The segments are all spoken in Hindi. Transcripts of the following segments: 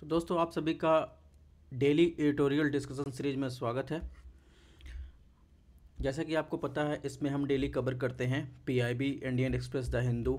तो दोस्तों आप सभी का डेली एडिटोरियल डिस्कशन सीरीज में स्वागत है जैसा कि आपको पता है इसमें हम डेली कवर करते हैं PIB Indian Express the Hindu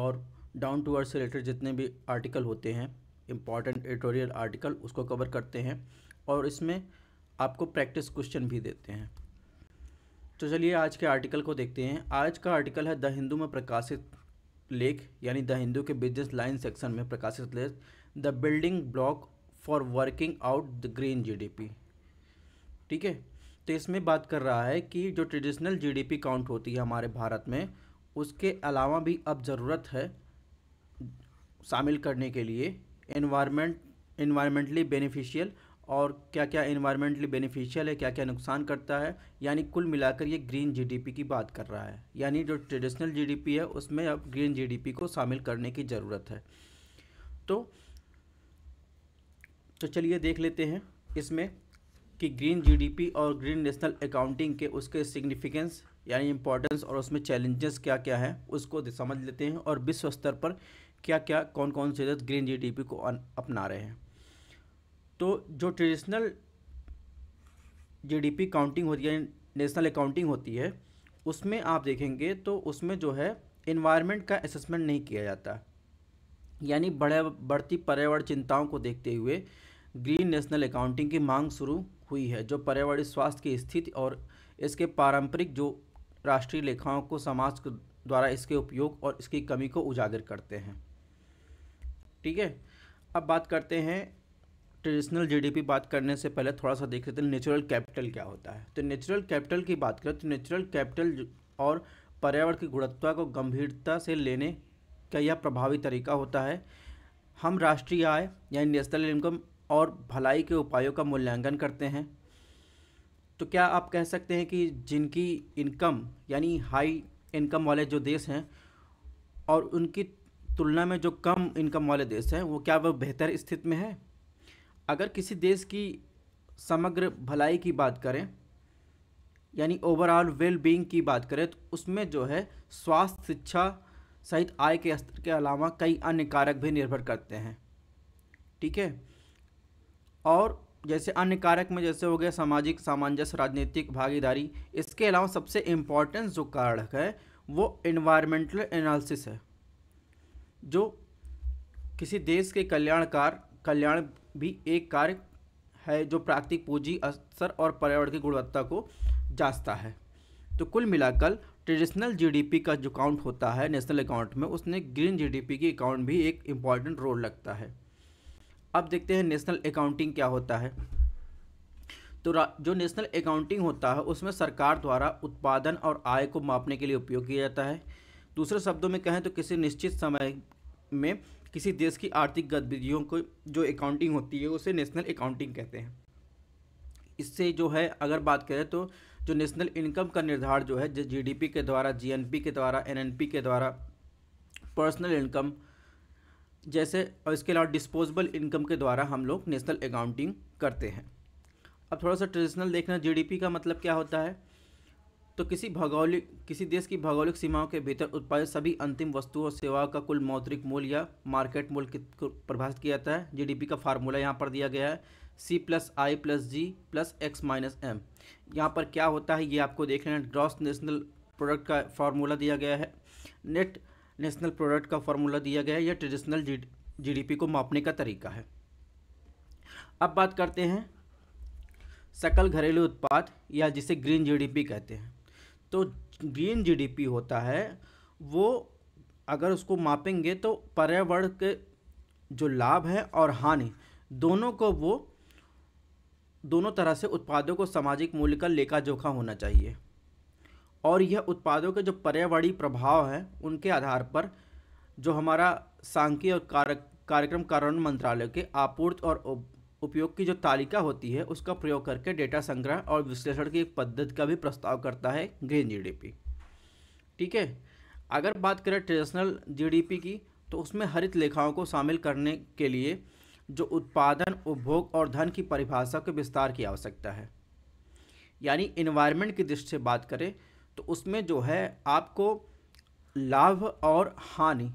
और डाउन टू अर्थ से रिलेटेड जितने भी आर्टिकल होते हैं इम्पॉर्टेंट एडिटोरियल आर्टिकल उसको कवर करते हैं और इसमें आपको प्रैक्टिस क्वेश्चन भी देते हैं तो चलिए आज के आर्टिकल को देखते हैं आज का आर्टिकल है द हिंदू में प्रकाशित लेख यानी द हिंदू के बिजनेस लाइन सेक्शन में प्रकाशित लेख the building block for working out the green GDP ठीक है तो इसमें बात कर रहा है कि जो ट्रेडिशनल जीडीपी काउंट होती है हमारे भारत में उसके अलावा भी अब ज़रूरत है शामिल करने के लिए इन्वायरमेंट इन्वायरमेंटली बेनिफिशियल और क्या क्या इन्वायरमेंटली बेनिफिशियल है क्या क्या नुकसान करता है यानी कुल मिलाकर ये ग्रीन जीडीपी की बात कर रहा है यानी जो ट्रेडिशनल जीडीपी है उसमें अब ग्रीन जीडीपी को शामिल करने की ज़रूरत है तो तो चलिए देख लेते हैं इसमें कि ग्रीन जीडीपी और ग्रीन नेशनल अकाउंटिंग के उसके सिग्निफिकेंस यानी इम्पोर्टेंस और उसमें चैलेंजेस क्या क्या हैं उसको समझ लेते हैं और विश्व स्तर पर क्या क्या कौन कौन से ग्रीन जी को अपना रहे हैं तो जो ट्रेडिशनल जीडीपी काउंटिंग होती है नेशनल अकाउंटिंग होती है उसमें आप देखेंगे तो उसमें जो है इन्वायरमेंट का असेसमेंट नहीं किया जाता यानी बड़े बढ़ती पर्यावरण चिंताओं को देखते हुए ग्रीन नेशनल अकाउंटिंग की मांग शुरू हुई है जो पर्यावरण स्वास्थ्य की स्थिति और इसके पारंपरिक जो राष्ट्रीय लेखाओं को समाज द्वारा इसके उपयोग और इसकी कमी को उजागर करते हैं ठीक है अब बात करते हैं ट्रेडिशनल जीडीपी बात करने से पहले थोड़ा सा देख लेते हैं नेचुरल कैपिटल क्या होता है तो नेचुरल कैपिटल की बात करें तो नेचुरल कैपिटल और पर्यावरण की गुणवत्ता को गंभीरता से लेने का यह प्रभावी तरीका होता है हम राष्ट्रीय आय यानी नेशनल इनकम और भलाई के उपायों का मूल्यांकन करते हैं तो क्या आप कह सकते हैं कि जिनकी इनकम यानी हाई इनकम वाले जो देश हैं और उनकी तुलना में जो कम इनकम वाले देश हैं वो क्या वह बेहतर स्थिति में है अगर किसी देश की समग्र भलाई की बात करें यानी ओवरऑल वेल बींग की बात करें तो उसमें जो है स्वास्थ्य शिक्षा सहित आय के स्तर के अलावा कई अन्य कारक भी निर्भर करते हैं ठीक है और जैसे अन्य कारक में जैसे हो गया सामाजिक सामंजस्य राजनीतिक भागीदारी इसके अलावा सबसे इम्पॉर्टेंस जो कारक है वो इन्वायरमेंटल एनालिसिस है जो किसी देश के कल्याणकार कल्याण भी एक कार्य है जो प्राकृतिक पूंजी असर और पर्यावरण की गुणवत्ता को जांचता है तो कुल मिलाकर ट्रेडिशनल जीडीपी का जो अकाउंट होता है नेशनल अकाउंट में उसने ग्रीन जीडीपी की अकाउंट भी एक इम्पॉर्टेंट रोल लगता है अब देखते हैं नेशनल अकाउंटिंग क्या होता है तो जो नेशनल अकाउंटिंग होता है उसमें सरकार द्वारा उत्पादन और आय को मापने के लिए उपयोग किया जाता है दूसरे शब्दों में कहें तो किसी निश्चित समय में किसी देश की आर्थिक गतिविधियों को जो अकाउंटिंग होती है उसे नेशनल अकाउंटिंग कहते हैं इससे जो है अगर बात करें तो जो नेशनल इनकम का निर्धारण जो है जो जीडीपी के द्वारा जीएनपी के द्वारा एनएनपी के द्वारा पर्सनल इनकम जैसे और इसके अलावा डिस्पोजेबल इनकम के द्वारा हम लोग नेशनल अकाउंटिंग करते हैं अब थोड़ा सा ट्रेडिशनल देखना जीडीपी का मतलब क्या होता है तो किसी भौगोलिक किसी देश की भौगोलिक सीमाओं के भीतर उत्पादित सभी अंतिम वस्तुओं और सेवाओं का कुल मौद्रिक मूल्य या मार्केट मूल्य को परिभाषित किया जाता है जीडीपी का फार्मूला यहाँ पर दिया गया है C plus I plus G plus X minus M यहाँ पर क्या होता है ये आपको देख लेना ग्रॉस नेशनल प्रोडक्ट का फार्मूला दिया गया है नेट नेशनल प्रोडक्ट का फार्मूला दिया गया है यह ट्रेडिशनल जी जीडीपी को मापने का तरीका है अब बात करते हैं सकल घरेलू उत्पाद या जिसे ग्रीन जीडीपी कहते हैं तो ग्रीन जीडीपी होता है वो अगर उसको मापेंगे तो पर्यावरण के जो लाभ है और हानि दोनों को वो दोनों तरह से उत्पादों को सामाजिक मूल्य का लेखा जोखा होना चाहिए और यह उत्पादों के जो पर्यावरणीय प्रभाव हैं उनके आधार पर जो हमारा सांख्य और कारक कार्यक्रम कारण मंत्रालय के आपूर्ति और उपयोग की जो तालिका होती है उसका प्रयोग करके डेटा संग्रह और विश्लेषण की एक पद्धति का भी प्रस्ताव करता है ग्रीन जीडीपी ठीक है अगर बात करें ट्रेडिशनल जीडीपी की तो उसमें हरित लेखाओं को शामिल करने के लिए जो उत्पादन उपभोग और धन की परिभाषा के विस्तार की आवश्यकता है यानी इन्वायरमेंट की दृष्टि से बात करें तो उसमें जो है आपको लाभ और हानि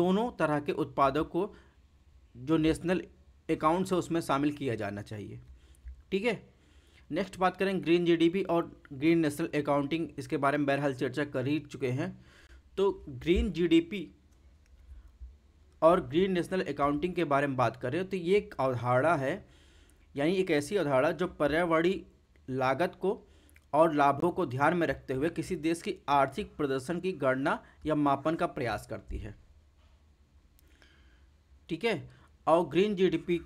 दोनों तरह के उत्पादों को जो नेशनल अकाउंट से उसमें शामिल किया जाना चाहिए ठीक है नेक्स्ट बात करें ग्रीन जीडीपी और ग्रीन नेशनल अकाउंटिंग इसके बारे में बहरहाल चर्चा कर ही चुके हैं तो ग्रीन जीडीपी और ग्रीन नेशनल अकाउंटिंग के बारे में बात करें तो ये एक अवधारणा है यानी एक ऐसी अवधारणा जो पर्यावरणीय लागत को और लाभों को ध्यान में रखते हुए किसी देश की आर्थिक प्रदर्शन की गणना या मापन का प्रयास करती है ठीक है और ग्रीन जीडीपी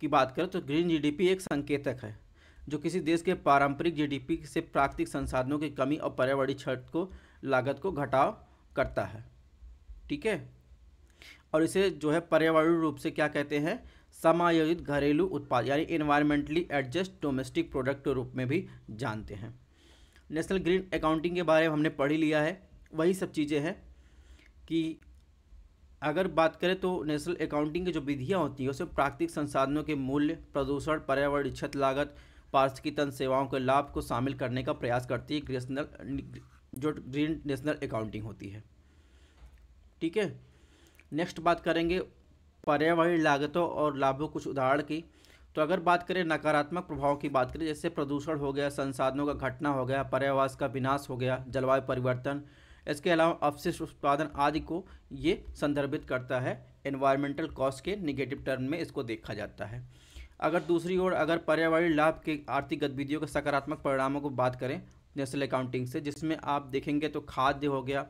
की बात करें तो ग्रीन जीडीपी एक संकेतक है जो किसी देश के पारंपरिक जीडीपी से प्राकृतिक संसाधनों की कमी और पर्यावरणीय क्षेत्र को लागत को घटाव करता है ठीक है और इसे जो है पर्यावरणीय रूप से क्या कहते हैं समायोजित घरेलू उत्पाद यानी इन्वायरमेंटली एडजस्ट डोमेस्टिक प्रोडक्ट रूप में भी जानते हैं नेशनल ग्रीन अकाउंटिंग के बारे में हमने पढ़ ही लिया है वही सब चीज़ें हैं कि अगर बात करें तो नेशनल अकाउंटिंग की जो विधियाँ होती हैं उसमें प्राकृतिक संसाधनों के मूल्य प्रदूषण पर्यावरण इच्छत लागत तन सेवाओं के लाभ को शामिल करने का प्रयास करती है नेशनल जो ग्रीन नेशनल अकाउंटिंग होती है ठीक है नेक्स्ट बात करेंगे पर्यावरण लागतों और लाभों कुछ उदाहरण की तो अगर बात करें नकारात्मक प्रभाव की बात करें जैसे प्रदूषण हो गया संसाधनों का घटना हो गया पर्यावास का विनाश हो गया जलवायु परिवर्तन इसके अलावा अपशिष्ट उत्पादन आदि को ये संदर्भित करता है एनवायरमेंटल कॉस्ट के निगेटिव टर्म में इसको देखा जाता है अगर दूसरी ओर अगर पर्यावरण लाभ के आर्थिक गतिविधियों के सकारात्मक परिणामों को बात करें नेशनल अकाउंटिंग से जिसमें आप देखेंगे तो खाद्य हो गया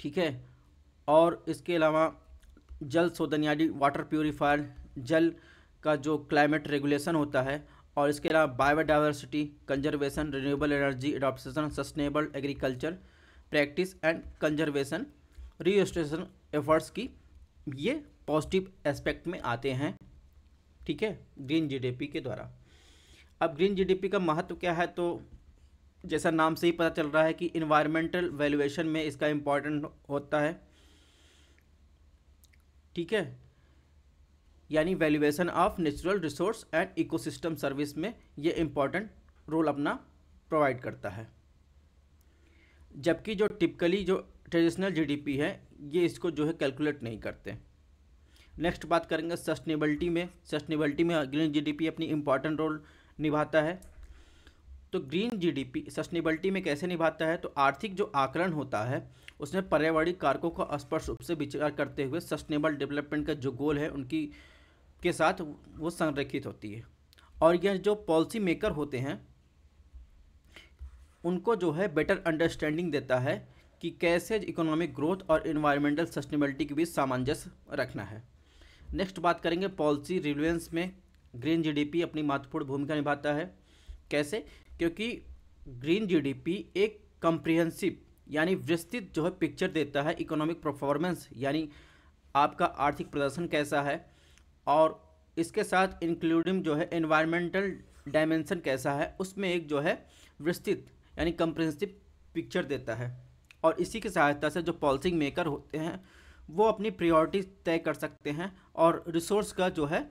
ठीक है और इसके अलावा जल शोधन यानी वाटर प्योरीफायर जल का जो क्लाइमेट रेगुलेशन होता है और इसके अलावा biodiversity conservation renewable energy adoption sustainable agriculture practice and conservation registration efforts की ये पॉजिटिव एस्पेक्ट में आते हैं ठीक है ग्रीन जीडीपी के द्वारा अब ग्रीन जीडीपी का महत्व क्या है तो जैसा नाम से ही पता चल रहा है कि इन्वायरमेंटल वैल्यूएशन में इसका इम्पॉर्टेंट होता है ठीक है यानी valuation of natural resource and ecosystem service में ये इम्पॉर्टेंट रोल अपना प्रोवाइड करता है जबकि जो टिपिकली जो ट्रेडिशनल जीडीपी है ये इसको जो है कैलकुलेट नहीं करते नेक्स्ट बात करेंगे सस्टेनेबिलिटी में सस्टेनेबिलिटी में ग्रीन जीडीपी अपनी इम्पॉर्टेंट रोल निभाता है तो ग्रीन जीडीपी सस्टेनेबिलिटी में कैसे निभाता है तो आर्थिक जो आकलन होता है उसमें पर्यावरणीय कारकों को स्पष्ट रूप से विचार करते हुए सस्टेनेबल डेवलपमेंट का जो गोल है उनकी के साथ वो संरक्षित होती है और यह जो पॉलिसी मेकर होते हैं उनको जो है बेटर अंडरस्टैंडिंग देता है कि कैसे इकोनॉमिक ग्रोथ और इन्वायरमेंटल सस्टेनेबिलिटी के बीच सामंजस्य रखना है नेक्स्ट बात करेंगे पॉलिसी रिलेवेंस में ग्रीन जीडीपी अपनी महत्वपूर्ण भूमिका निभाता है कैसे क्योंकि ग्रीन जीडीपी एक कंप्रिहेंसिव यानी विस्तृत जो है पिक्चर देता है इकोनॉमिक परफॉर्मेंस यानी आपका आर्थिक प्रदर्शन कैसा है और इसके साथ इंक्लूडिंग जो है इन्वायरमेंटल डायमेंसन कैसा है उसमें एक जो है विस्तृत यानी कंप्रेंसिव पिक्चर देता है और इसी की सहायता से जो पॉलिसी मेकर होते हैं वो अपनी प्रायोरिटी तय कर सकते हैं और रिसोर्स का जो है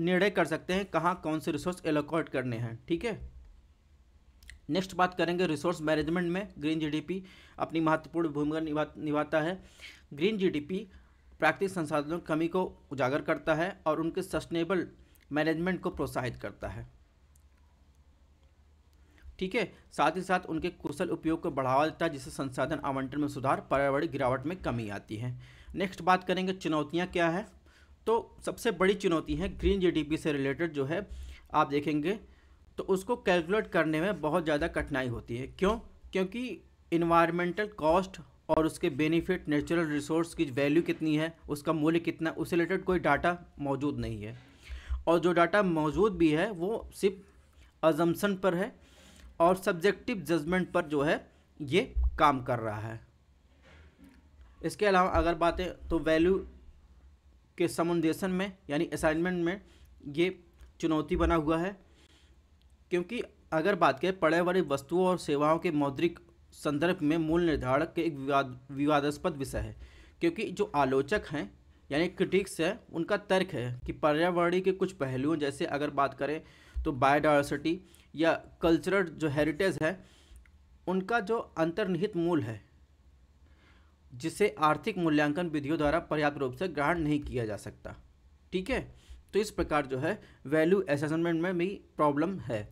निर्णय कर सकते हैं कहाँ कौन से रिसोर्स एलोकॉट करने हैं ठीक है नेक्स्ट बात करेंगे रिसोर्स मैनेजमेंट में ग्रीन जीडीपी अपनी महत्वपूर्ण भूमिका निभा निभाता है ग्रीन जीडीपी प्राकृतिक संसाधनों की कमी को उजागर करता है और उनके सस्टेनेबल मैनेजमेंट को प्रोत्साहित करता है ठीक है साथ ही साथ उनके कुशल उपयोग को बढ़ावा देता है जिससे संसाधन आवंटन में सुधार पर्यावरण गिरावट में कमी आती है नेक्स्ट बात करेंगे चुनौतियाँ क्या है तो सबसे बड़ी चुनौती है ग्रीन जीडीपी से रिलेटेड जो है आप देखेंगे तो उसको कैलकुलेट करने में बहुत ज़्यादा कठिनाई होती है क्यों क्योंकि इन्वायरमेंटल कॉस्ट और उसके बेनिफिट नेचुरल रिसोर्स की वैल्यू कितनी है उसका मूल्य कितना उससे रिलेटेड कोई डाटा मौजूद नहीं है और जो डाटा मौजूद भी है वो सिर्फ अजम्सन पर है और सब्जेक्टिव जजमेंट पर जो है ये काम कर रहा है इसके अलावा अगर बातें तो वैल्यू के समन्देशन में यानी असाइनमेंट में ये चुनौती बना हुआ है क्योंकि अगर बात करें पड़े वाली वस्तुओं और सेवाओं के मौद्रिक संदर्भ में मूल निर्धारक के एक विवाद विवादास्पद विषय है क्योंकि जो आलोचक हैं यानी क्रिटिक्स हैं उनका तर्क है कि पर्यावरण के कुछ पहलुओं जैसे अगर बात करें तो बायोडाइवर्सिटी या कल्चरल जो हेरिटेज है उनका जो अंतर्निहित मूल है जिसे आर्थिक मूल्यांकन विधियों द्वारा पर्याप्त रूप से ग्रहण नहीं किया जा सकता ठीक है तो इस प्रकार जो है वैल्यू एसेसमेंट में भी प्रॉब्लम है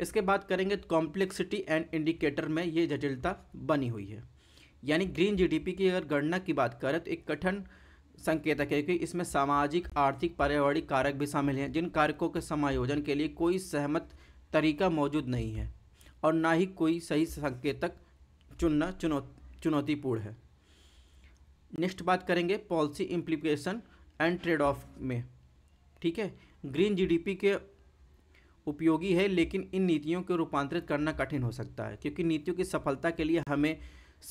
इसके बाद करेंगे कॉम्प्लेक्सिटी एंड इंडिकेटर में ये जटिलता बनी हुई है यानी ग्रीन जीडीपी की अगर गणना की बात करें तो एक कठिन संकेतक है क्योंकि इसमें सामाजिक आर्थिक पर्यावरणिक कारक भी शामिल हैं जिन कारकों के समायोजन के लिए कोई सहमत तरीका मौजूद नहीं है और ना ही कोई सही संकेतक चुनना चुनौ चुनौतीपूर्ण है नेक्स्ट बात करेंगे policy implication and trade off में ठीक है ग्रीन जीडीपी के उपयोगी है लेकिन इन नीतियों को रूपांतरित करना कठिन हो सकता है क्योंकि नीतियों की सफलता के लिए हमें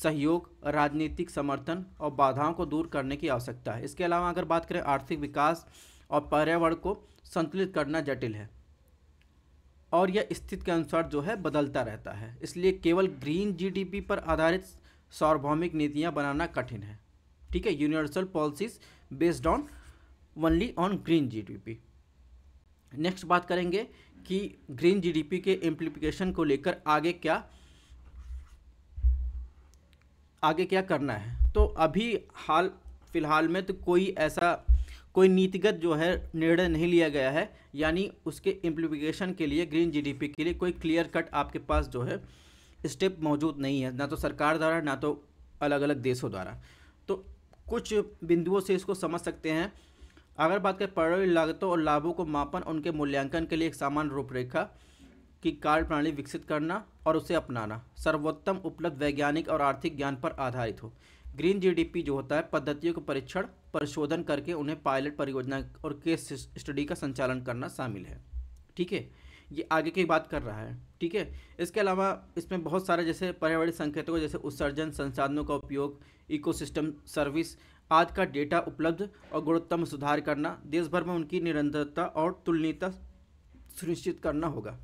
सहयोग राजनीतिक समर्थन और बाधाओं को दूर करने की आवश्यकता है इसके अलावा अगर बात करें आर्थिक विकास और पर्यावरण को संतुलित करना जटिल है और यह स्थिति के अनुसार जो है बदलता रहता है इसलिए केवल ग्रीन जीडीपी पर आधारित सार्वभौमिक नीतियाँ बनाना कठिन है ठीक है universal policies based on only on green GDP next बात करेंगे कि ग्रीन जीडीपी के इम्प्लीफिकेशन को लेकर आगे क्या आगे क्या करना है तो अभी हाल फिलहाल में तो कोई ऐसा कोई नीतिगत जो है निर्णय नहीं लिया गया है यानी उसके इम्प्लीफिकेशन के लिए ग्रीन जीडीपी के लिए कोई क्लियर कट आपके पास जो है स्टेप मौजूद नहीं है ना तो सरकार द्वारा ना तो अलग अलग देशों द्वारा तो कुछ बिंदुओं से इसको समझ सकते हैं अगर बात करें प्रभावी लागतों और लाभों को मापन उनके मूल्यांकन के लिए एक सामान्य रूपरेखा की कार्य प्रणाली विकसित करना और उसे अपनाना सर्वोत्तम उपलब्ध वैज्ञानिक और आर्थिक ज्ञान पर आधारित हो ग्रीन जीडीपी जो होता है पद्धतियों का परीक्षण परिशोधन करके उन्हें पायलट परियोजना और केस स्टडी का संचालन करना शामिल है ठीक है ये आगे की बात कर रहा है ठीक है इसके अलावा इसमें बहुत सारे जैसे पर्यावरण संकेतों जैसे उत्सर्जन संसाधनों का उपयोग इकोसिस्टम सर्विस आज का डेटा उपलब्ध और गुणवत्ता में सुधार करना देश भर में उनकी निरंतरता और तुलनीयता सुनिश्चित करना होगा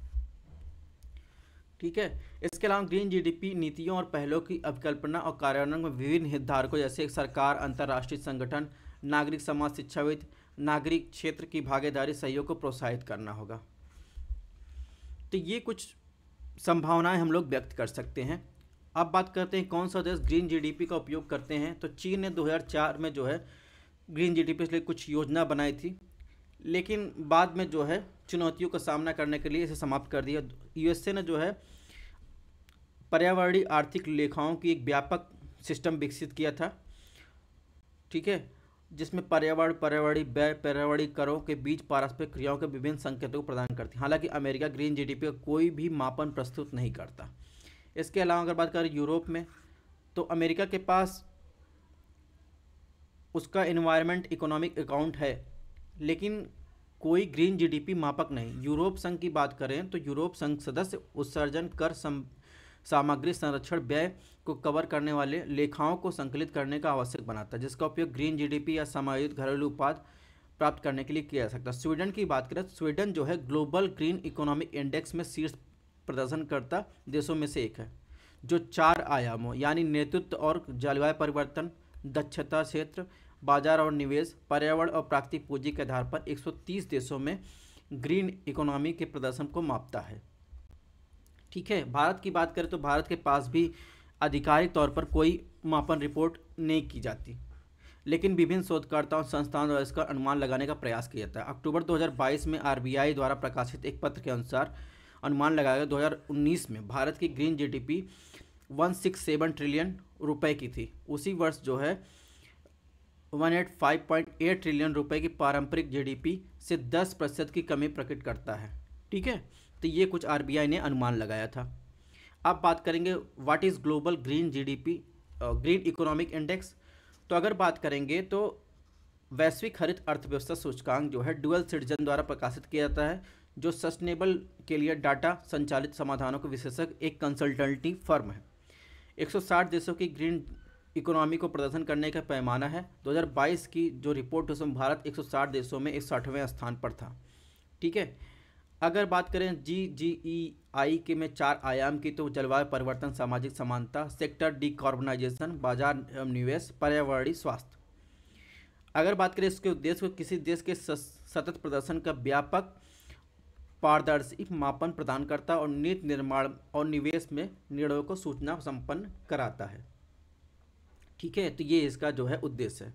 ठीक है इसके अलावा ग्रीन जीडीपी नीतियों और पहलों की अवकल्पना और कार्यान्वयन में विभिन्न हितधारकों जैसे सरकार अंतर्राष्ट्रीय संगठन नागरिक समाज शिक्षाविद नागरिक क्षेत्र की भागीदारी सहयोग को प्रोत्साहित करना होगा तो ये कुछ संभावनाएं हम लोग व्यक्त कर सकते हैं अब बात करते हैं कौन सा देश ग्रीन जीडीपी का उपयोग करते हैं तो चीन ने 2004 में जो है ग्रीन जीडीपी के लिए कुछ योजना बनाई थी लेकिन बाद में जो है चुनौतियों का सामना करने के लिए इसे समाप्त कर दिया यूएसए ने जो है पर्यावरणीय आर्थिक लेखाओं की एक व्यापक सिस्टम विकसित किया था ठीक है जिसमें पर्यावरण पर्यावरणीय व्यय पर्यावरणीय करों के बीच पारस्परिक क्रियाओं के विभिन्न संकेतों को प्रदान करती हालांकि अमेरिका ग्रीन जी का कोई भी मापन प्रस्तुत नहीं करता इसके अलावा अगर बात करें यूरोप में तो अमेरिका के पास उसका इन्वायरमेंट इकोनॉमिक अकाउंट है लेकिन कोई ग्रीन जीडीपी मापक नहीं यूरोप संघ की बात करें तो यूरोप संघ सदस्य उत्सर्जन कर सम, सामग्री संरक्षण व्यय को कवर करने वाले लेखाओं को संकलित करने का आवश्यक बनाता है जिसका उपयोग ग्रीन जीडीपी या समायोजित घरेलू उत्पाद प्राप्त करने के लिए किया जा सकता है स्वीडन की बात करें स्वीडन जो है ग्लोबल ग्रीन इकोनॉमिक इंडेक्स में शीर्ष प्रदर्शनकर्ता देशों में से एक है जो चार आयामों यानी नेतृत्व और जलवायु परिवर्तन दक्षता क्षेत्र बाजार और निवेश पर्यावरण और प्राकृतिक पूंजी के आधार पर 130 देशों में ग्रीन इकोनॉमी के प्रदर्शन को मापता है ठीक है भारत की बात करें तो भारत के पास भी आधिकारिक तौर पर कोई मापन रिपोर्ट नहीं की जाती लेकिन विभिन्न शोधकर्ताओं संस्थानों द्वारा इसका अनुमान लगाने का प्रयास किया जाता है अक्टूबर 2022 में आरबीआई द्वारा प्रकाशित एक पत्र के अनुसार अनुमान लगाया गया 2019 में भारत की ग्रीन जीडीपी 167 ट्रिलियन रुपए की थी उसी वर्ष जो है 185.8 ट्रिलियन रुपए की पारंपरिक जीडीपी से 10 प्रतिशत की कमी प्रकट करता है ठीक है तो ये कुछ आरबीआई ने अनुमान लगाया था अब बात करेंगे what is global green P green economic index तो अगर बात करेंगे तो वैश्विक हरित अर्थव्यवस्था सूचकांक जो है डुअल सिटीजन द्वारा प्रकाशित किया जाता है जो सस्टेनेबल के लिए डाटा संचालित समाधानों के विशेषज्ञ एक कंसल्टेंटी फर्म है 160 देशों की ग्रीन इकोनॉमी को प्रदर्शन करने का पैमाना है 2022 की जो रिपोर्ट उसमें भारत 160 देशों में एक साठवें स्थान पर था ठीक है अगर बात करें जी जी ई आई के में चार आयाम की तो जलवायु परिवर्तन सामाजिक समानता सेक्टर डिकॉर्बनाइजेशन बाजार एवं निवेश पर्यावरणीय स्वास्थ्य अगर बात करें इसके उद्देश्य को किसी देश के सतत प्रदर्शन का व्यापक पारदर्शी मापन प्रदान करता है और नीति निर्माण और निवेश में निर्णयों को सूचना संपन्न कराता है ठीक है तो ये इसका जो है उद्देश्य है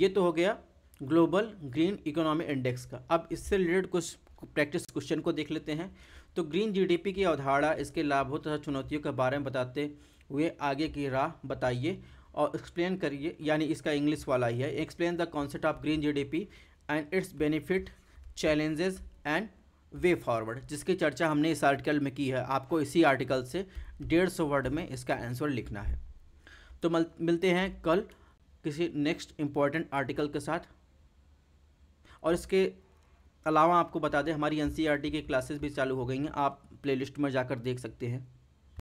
ये तो हो गया ग्लोबल ग्रीन इकोनॉमी इंडेक्स का अब इससे रिलेटेड कुछ प्रैक्टिस क्वेश्चन को देख लेते हैं तो ग्रीन जीडीपी की अवधारणा इसके लाभों तथा चुनौतियों के बारे में बताते हुए आगे की राह बताइए और एक्सप्लेन करिए यानी इसका इंग्लिश वाला ही है explain the concept of green GDP and its benefit challenges and way forward जिसकी चर्चा हमने इस आर्टिकल में की है आपको इसी आर्टिकल से डेढ़ सौ वर्ड में इसका आंसर लिखना है तो मल मिलते हैं कल किसी नेक्स्ट इम्पॉर्टेंट आर्टिकल के साथ और इसके अलावा आपको बता दें हमारी एन e की क्लासेस भी चालू हो गई हैं आप प्लेलिस्ट में जाकर देख सकते हैं